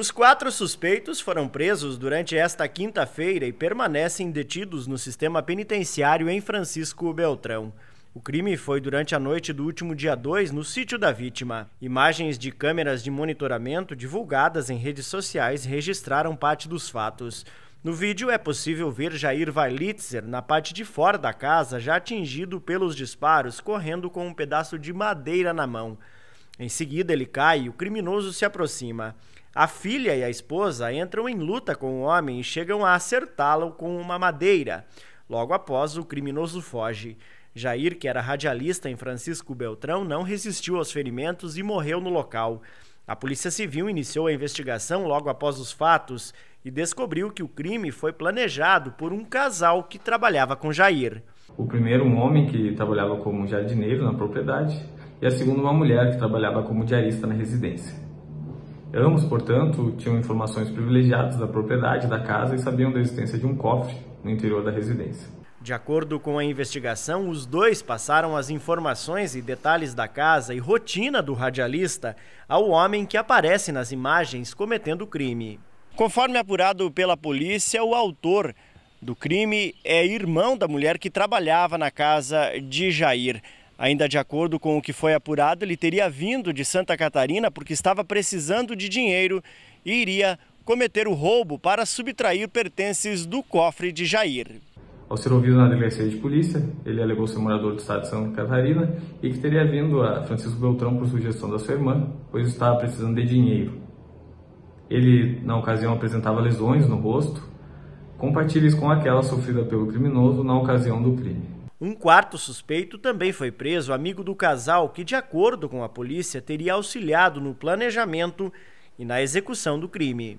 Os quatro suspeitos foram presos durante esta quinta-feira e permanecem detidos no sistema penitenciário em Francisco Beltrão. O crime foi durante a noite do último dia 2 no sítio da vítima. Imagens de câmeras de monitoramento divulgadas em redes sociais registraram parte dos fatos. No vídeo é possível ver Jair Vailitzer na parte de fora da casa, já atingido pelos disparos, correndo com um pedaço de madeira na mão. Em seguida, ele cai e o criminoso se aproxima. A filha e a esposa entram em luta com o homem e chegam a acertá-lo com uma madeira. Logo após, o criminoso foge. Jair, que era radialista em Francisco Beltrão, não resistiu aos ferimentos e morreu no local. A Polícia Civil iniciou a investigação logo após os fatos e descobriu que o crime foi planejado por um casal que trabalhava com Jair. O primeiro, um homem que trabalhava como jardineiro na propriedade, e a segunda uma mulher que trabalhava como diarista na residência. Ambos, portanto, tinham informações privilegiadas da propriedade da casa e sabiam da existência de um cofre no interior da residência. De acordo com a investigação, os dois passaram as informações e detalhes da casa e rotina do radialista ao homem que aparece nas imagens cometendo o crime. Conforme apurado pela polícia, o autor do crime é irmão da mulher que trabalhava na casa de Jair. Ainda de acordo com o que foi apurado, ele teria vindo de Santa Catarina porque estava precisando de dinheiro e iria cometer o roubo para subtrair pertences do cofre de Jair. Ao ser ouvido na delegacia de polícia, ele alegou ser morador do estado de Santa Catarina e que teria vindo a Francisco Beltrão por sugestão da sua irmã, pois estava precisando de dinheiro. Ele, na ocasião, apresentava lesões no rosto, compatíveis com aquela sofrida pelo criminoso na ocasião do crime. Um quarto suspeito também foi preso, amigo do casal, que, de acordo com a polícia, teria auxiliado no planejamento e na execução do crime.